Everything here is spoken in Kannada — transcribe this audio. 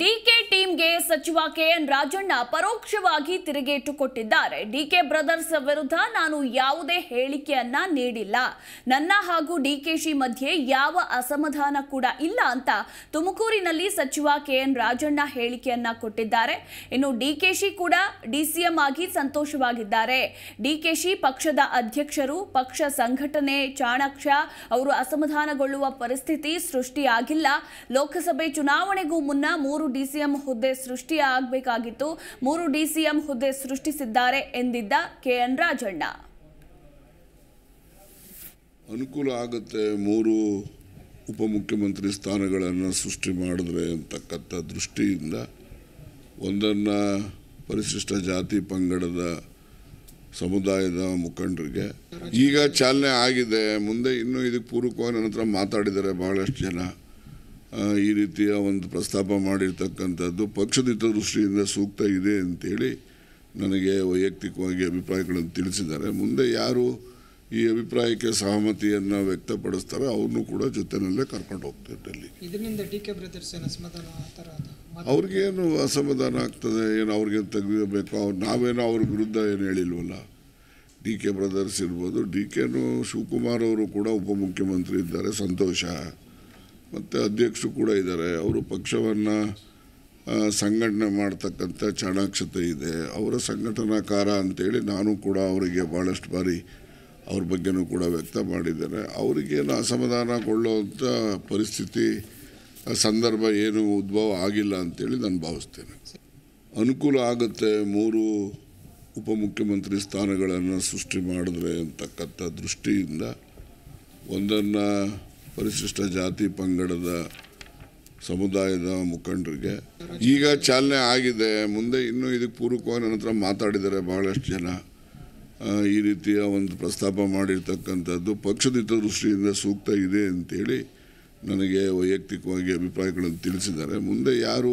ಡಿಕೆ ಟೀಮ್ಗೆ ಸಚಿವ ಕೆಎನ್ ರಾಜಣ್ಣ ಪರೋಕ್ಷವಾಗಿ ತಿರುಗೇಟು ಕೊಟ್ಟಿದ್ದಾರೆ ಡಿಕೆ ಬ್ರದರ್ಸ್ ವಿರುದ್ಧ ನಾನು ಯಾವುದೇ ಹೇಳಿಕೆಯನ್ನ ನೀಡಿಲ್ಲ ನನ್ನ ಹಾಗೂ ಡಿಕೆಶಿ ಮಧ್ಯೆ ಯಾವ ಅಸಮಾಧಾನ ಕೂಡ ಇಲ್ಲ ಅಂತ ತುಮಕೂರಿನಲ್ಲಿ ಸಚಿವ ಕೆಎನ್ ರಾಜಣ್ಣ ಹೇಳಿಕೆಯನ್ನ ಕೊಟ್ಟಿದ್ದಾರೆ ಇನ್ನು ಡಿಕೆಶಿ ಕೂಡ ಡಿಸಿಎಂ ಆಗಿ ಸಂತೋಷವಾಗಿದ್ದಾರೆ ಡಿಕೆಶಿ ಪಕ್ಷದ ಅಧ್ಯಕ್ಷರು ಪಕ್ಷ ಸಂಘಟನೆ ಚಾಣಕ್ಷ ಅವರು ಅಸಮಾಧಾನಗೊಳ್ಳುವ ಪರಿಸ್ಥಿತಿ ಸೃಷ್ಟಿಯಾಗಿಲ್ಲ ಲೋಕಸಭೆ ಚುನಾವಣೆಗೂ ಮುನ್ನ ಮೂರು ಮೂರು ಡಿಸಿಎಂ ಹುದ್ದೆ ಸೃಷ್ಟಿಯಾಗಬೇಕಾಗಿತ್ತು ಮೂರು ಡಿಸಿಎಂ ಹುದ್ದೆ ಸೃಷ್ಟಿಸಿದ್ದಾರೆ ಎಂದಿದ್ದ ಕೆಎನ್ ರಾಜಣ್ಣ ಅನುಕೂಲ ಆಗುತ್ತೆ ಮೂರು ಉಪಮುಖ್ಯಮಂತ್ರಿ ಸ್ಥಾನಗಳನ್ನು ಸೃಷ್ಟಿ ಮಾಡಿದ್ರೆ ಅಂತಕ್ಕಂಥ ದೃಷ್ಟಿಯಿಂದ ಒಂದನ್ನು ಪರಿಶಿಷ್ಟ ಜಾತಿ ಪಂಗಡದ ಸಮುದಾಯದ ಮುಖಂಡರಿಗೆ ಈಗ ಚಾಲನೆ ಆಗಿದೆ ಮುಂದೆ ಇನ್ನೂ ಇದಕ್ಕೆ ಪೂರ್ವಕವಾಗಿ ನನ್ನ ಹತ್ರ ಮಾತಾಡಿದ್ದಾರೆ ಭಾಳಷ್ಟು ಜನ ಈ ರೀತಿಯ ಒಂದು ಪ್ರಸ್ತಾಪ ಮಾಡಿರ್ತಕ್ಕಂಥದ್ದು ಪಕ್ಷದ ದೃಷ್ಟಿಯಿಂದ ಸೂಕ್ತ ಇದೆ ಅಂತೇಳಿ ನನಗೆ ವೈಯಕ್ತಿಕವಾಗಿ ಅಭಿಪ್ರಾಯಗಳನ್ನು ತಿಳಿಸಿದ್ದಾರೆ ಮುಂದೆ ಯಾರು ಈ ಅಭಿಪ್ರಾಯಕ್ಕೆ ಸಹಮತಿಯನ್ನು ವ್ಯಕ್ತಪಡಿಸ್ತಾರೆ ಅವ್ರನ್ನೂ ಕೂಡ ಜೊತೆಯಲ್ಲೇ ಕರ್ಕೊಂಡು ಹೋಗ್ತೇವೆ ಇದರಿಂದ ಡಿ ಕೆ ಅವ್ರಿಗೇನು ಅಸಮಾಧಾನ ಆಗ್ತದೆ ಏನು ಅವ್ರಿಗೇನು ತೆಗೆಯಬೇಕು ಅವ್ರು ನಾವೇನೋ ಅವ್ರ ವಿರುದ್ಧ ಏನು ಹೇಳಿಲ್ವಲ್ಲ ಡಿ ಕೆ ಬ್ರದರ್ಸ್ ಇರ್ಬೋದು ಡಿ ಕೆನೂ ಶಿವಕುಮಾರ್ ಅವರು ಕೂಡ ಉಪಮುಖ್ಯಮಂತ್ರಿ ಇದ್ದಾರೆ ಸಂತೋಷ ಮತ್ತು ಅಧ್ಯಕ್ಷರು ಕೂಡ ಇದ್ದಾರೆ ಅವರು ಪಕ್ಷವನ್ನು ಸಂಘಟನೆ ಮಾಡ್ತಕ್ಕಂಥ ಚಾಣಾಕ್ಷತೆ ಇದೆ ಅವರ ಸಂಘಟನಾಕಾರ ಅಂತೇಳಿ ನಾನು ಕೂಡ ಅವರಿಗೆ ಭಾಳಷ್ಟು ಬಾರಿ ಅವ್ರ ಬಗ್ಗೆನೂ ಕೂಡ ವ್ಯಕ್ತ ಮಾಡಿದ್ದಾರೆ ಅವರಿಗೇನು ಅಸಮಾಧಾನ ಕೊಳ್ಳುವಂಥ ಪರಿಸ್ಥಿತಿ ಸಂದರ್ಭ ಏನು ಉದ್ಭವ ಆಗಿಲ್ಲ ಅಂತೇಳಿ ನಾನು ಭಾವಿಸ್ತೇನೆ ಅನುಕೂಲ ಆಗುತ್ತೆ ಮೂರು ಉಪಮುಖ್ಯಮಂತ್ರಿ ಸ್ಥಾನಗಳನ್ನು ಸೃಷ್ಟಿ ಮಾಡಿದ್ರೆ ಅಂತಕ್ಕಂಥ ದೃಷ್ಟಿಯಿಂದ ಒಂದನ್ನು ಪರಿಶಿಷ್ಟ ಜಾತಿ ಪಂಗಡದ ಸಮುದಾಯದ ಮುಖಂಡರಿಗೆ ಈಗ ಚಾಲನೆ ಆಗಿದೆ ಮುಂದೆ ಇನ್ನೂ ಇದಕ್ಕೆ ಪೂರ್ವಕವಾಗಿ ನನ್ನ ಹತ್ರ ಮಾತಾಡಿದ್ದಾರೆ ಬಹಳಷ್ಟು ಜನ ಈ ರೀತಿಯ ಒಂದು ಪ್ರಸ್ತಾಪ ಮಾಡಿರ್ತಕ್ಕಂಥದ್ದು ಪಕ್ಷದ ಹಿತದೃಷ್ಟಿಯಿಂದ ಸೂಕ್ತ ಇದೆ ಅಂತೇಳಿ ನನಗೆ ವೈಯಕ್ತಿಕವಾಗಿ ಅಭಿಪ್ರಾಯಗಳನ್ನು ತಿಳಿಸಿದ್ದಾರೆ ಮುಂದೆ ಯಾರು